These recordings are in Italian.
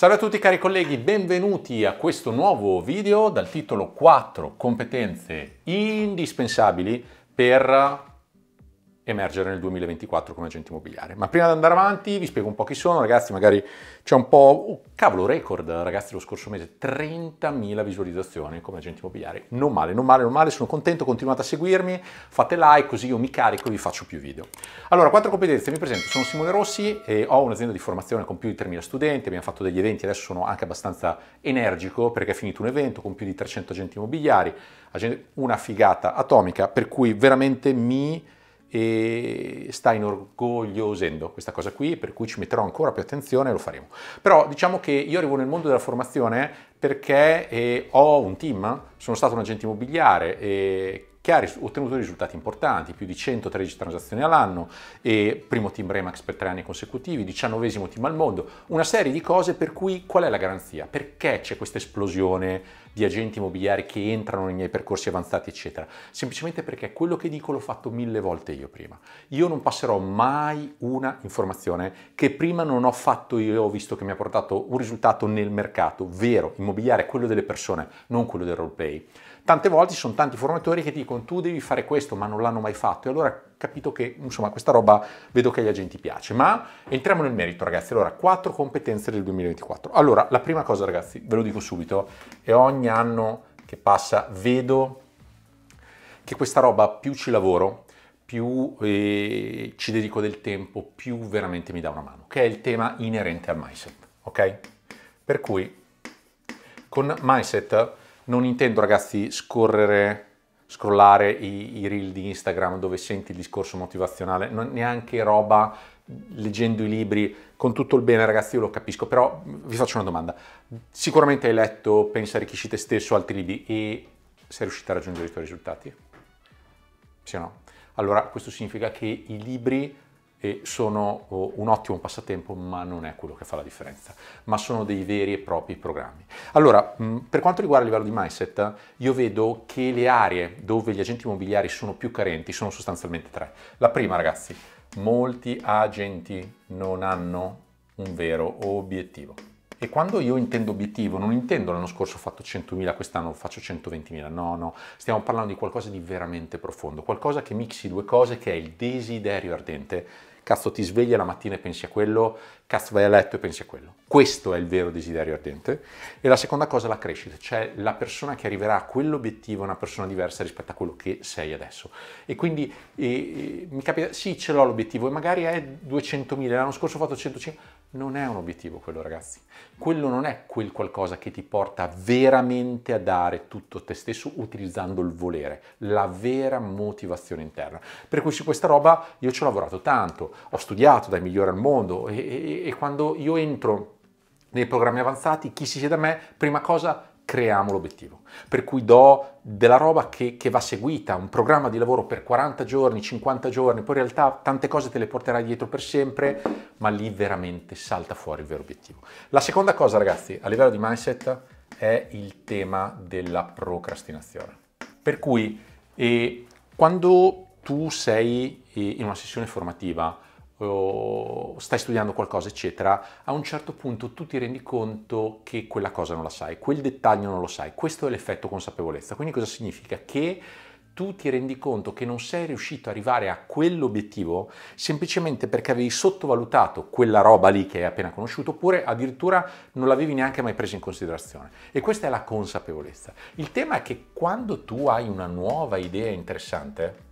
Salve a tutti cari colleghi, benvenuti a questo nuovo video dal titolo 4 competenze indispensabili per emergere nel 2024 come agente immobiliare. Ma prima di andare avanti vi spiego un po' chi sono, ragazzi, magari c'è un po'... Oh, cavolo, record, ragazzi, lo scorso mese 30.000 visualizzazioni come agente immobiliare. Non male, non male, non male, sono contento, continuate a seguirmi, fate like così io mi carico e vi faccio più video. Allora, quattro competenze, mi presento, sono Simone Rossi e ho un'azienda di formazione con più di 3.000 studenti, abbiamo fatto degli eventi, adesso sono anche abbastanza energico perché è finito un evento con più di 300 agenti immobiliari, una figata atomica, per cui veramente mi e sta inorgogliosendo questa cosa qui, per cui ci metterò ancora più attenzione e lo faremo. Però diciamo che io arrivo nel mondo della formazione perché eh, ho un team, sono stato un agente immobiliare eh, che ha ottenuto risultati importanti, più di 113 transazioni all'anno, e primo team Remax per tre anni consecutivi, diciannovesimo team al mondo, una serie di cose per cui qual è la garanzia? Perché c'è questa esplosione di agenti immobiliari che entrano nei miei percorsi avanzati, eccetera? Semplicemente perché quello che dico l'ho fatto mille volte io prima. Io non passerò mai una informazione che prima non ho fatto io, ho visto che mi ha portato un risultato nel mercato vero, immobiliare, quello delle persone, non quello del roleplay tante volte ci sono tanti formatori che ti dicono tu devi fare questo ma non l'hanno mai fatto e allora capito che insomma questa roba vedo che agli agenti piace ma entriamo nel merito ragazzi allora quattro competenze del 2024 allora la prima cosa ragazzi ve lo dico subito e ogni anno che passa vedo che questa roba più ci lavoro più eh, ci dedico del tempo più veramente mi dà una mano che è il tema inerente al mindset ok per cui con mindset non intendo ragazzi scorrere, scrollare i, i reel di Instagram dove senti il discorso motivazionale, non, neanche roba leggendo i libri, con tutto il bene ragazzi io lo capisco, però vi faccio una domanda. Sicuramente hai letto Pensa arricchisci te stesso, altri libri e sei riuscita a raggiungere i tuoi risultati? Sì o no? Allora questo significa che i libri e sono un ottimo passatempo, ma non è quello che fa la differenza, ma sono dei veri e propri programmi. Allora, per quanto riguarda il livello di mindset, io vedo che le aree dove gli agenti immobiliari sono più carenti sono sostanzialmente tre. La prima, ragazzi, molti agenti non hanno un vero obiettivo. E quando io intendo obiettivo, non intendo l'anno scorso ho fatto 100.000, quest'anno faccio 120.000, no, no, stiamo parlando di qualcosa di veramente profondo, qualcosa che mixi due cose che è il desiderio ardente cazzo ti svegli la mattina e pensi a quello, cazzo vai a letto e pensi a quello. Questo è il vero desiderio ardente. E la seconda cosa è la crescita, cioè la persona che arriverà a quell'obiettivo è una persona diversa rispetto a quello che sei adesso. E quindi eh, mi capita, sì ce l'ho l'obiettivo e magari è 200.000, l'anno scorso ho fatto 150, non è un obiettivo quello ragazzi, quello non è quel qualcosa che ti porta veramente a dare tutto te stesso utilizzando il volere, la vera motivazione interna. Per cui su questa roba io ci ho lavorato tanto, ho studiato dai migliori al mondo e, e, e quando io entro nei programmi avanzati, chi si siede a me, prima cosa creiamo l'obiettivo. Per cui do della roba che, che, va seguita, un programma di lavoro per 40 giorni, 50 giorni, poi in realtà tante cose te le porterai dietro per sempre, ma lì veramente salta fuori il vero obiettivo. La seconda cosa, ragazzi, a livello di mindset, è il tema della procrastinazione. Per cui eh, quando tu sei eh, in una sessione formativa, stai studiando qualcosa, eccetera, a un certo punto tu ti rendi conto che quella cosa non la sai, quel dettaglio non lo sai. Questo è l'effetto consapevolezza. Quindi cosa significa? Che tu ti rendi conto che non sei riuscito ad arrivare a quell'obiettivo semplicemente perché avevi sottovalutato quella roba lì che hai appena conosciuto oppure addirittura non l'avevi neanche mai presa in considerazione. E questa è la consapevolezza. Il tema è che quando tu hai una nuova idea interessante,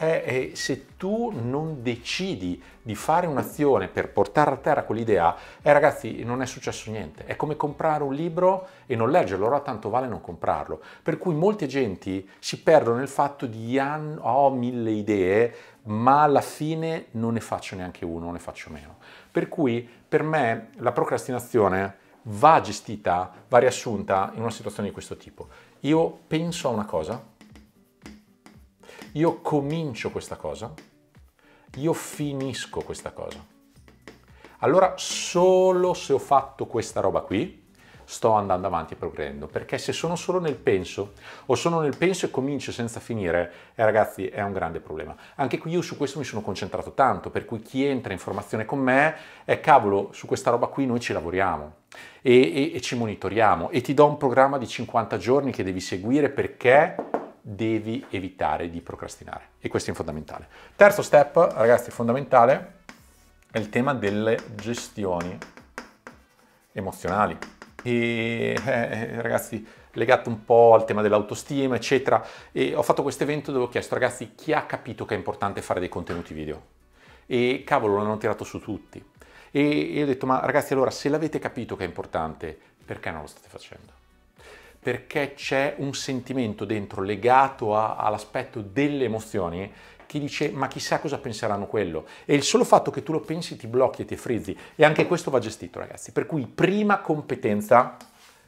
è, è se tu non decidi di fare un'azione per portare a terra quell'idea, eh ragazzi non è successo niente, è come comprare un libro e non leggerlo, allora tanto vale non comprarlo. Per cui molti agenti si perdono nel fatto di ho oh, mille idee, ma alla fine non ne faccio neanche uno, non ne faccio meno. Per cui per me la procrastinazione va gestita, va riassunta in una situazione di questo tipo. Io penso a una cosa, io comincio questa cosa, io finisco questa cosa. Allora solo se ho fatto questa roba qui, sto andando avanti e progredendo, perché se sono solo nel penso o sono nel penso e comincio senza finire, eh, ragazzi è un grande problema. Anche qui io su questo mi sono concentrato tanto, per cui chi entra in formazione con me è eh, cavolo, su questa roba qui noi ci lavoriamo e, e, e ci monitoriamo e ti do un programma di 50 giorni che devi seguire perché devi evitare di procrastinare e questo è fondamentale. Terzo step, ragazzi, fondamentale è il tema delle gestioni emozionali e eh, eh, ragazzi legato un po' al tema dell'autostima eccetera e ho fatto questo evento dove ho chiesto ragazzi chi ha capito che è importante fare dei contenuti video e cavolo l'hanno tirato su tutti e, e ho detto ma ragazzi allora se l'avete capito che è importante perché non lo state facendo? perché c'è un sentimento dentro legato a, all'aspetto delle emozioni che dice ma chissà cosa penseranno quello e il solo fatto che tu lo pensi ti blocchi e ti frizzi e anche questo va gestito ragazzi per cui prima competenza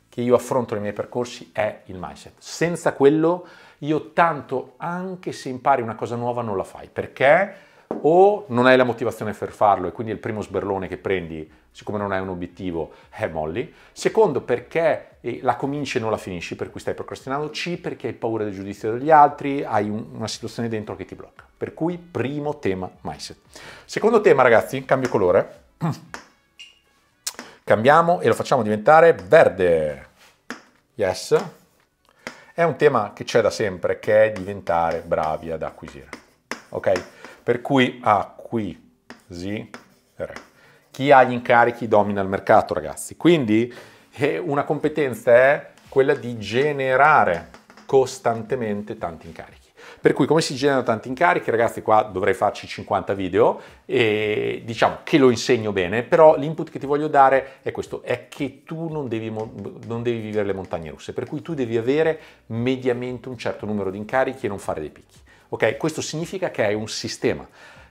che io affronto nei miei percorsi è il mindset senza quello io tanto anche se impari una cosa nuova non la fai perché o non hai la motivazione per farlo e quindi il primo sberlone che prendi, siccome non hai un obiettivo, è molli. Secondo, perché eh, la cominci e non la finisci, per cui stai procrastinando. C, perché hai paura del giudizio degli altri, hai un, una situazione dentro che ti blocca. Per cui, primo tema, mindset. Secondo tema, ragazzi, cambio colore. Cambiamo e lo facciamo diventare verde. Yes. È un tema che c'è da sempre, che è diventare bravi ad acquisire. Ok? Per cui acquisire. Chi ha gli incarichi domina il mercato, ragazzi. Quindi eh, una competenza è quella di generare costantemente tanti incarichi. Per cui come si generano tanti incarichi? Ragazzi qua dovrei farci 50 video e diciamo che lo insegno bene, però l'input che ti voglio dare è questo, è che tu non devi, non devi vivere le montagne russe, per cui tu devi avere mediamente un certo numero di incarichi e non fare dei picchi. Okay? Questo significa che hai un sistema,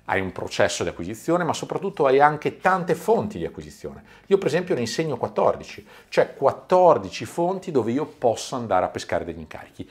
hai un processo di acquisizione, ma soprattutto hai anche tante fonti di acquisizione. Io per esempio ne insegno 14, cioè 14 fonti dove io posso andare a pescare degli incarichi.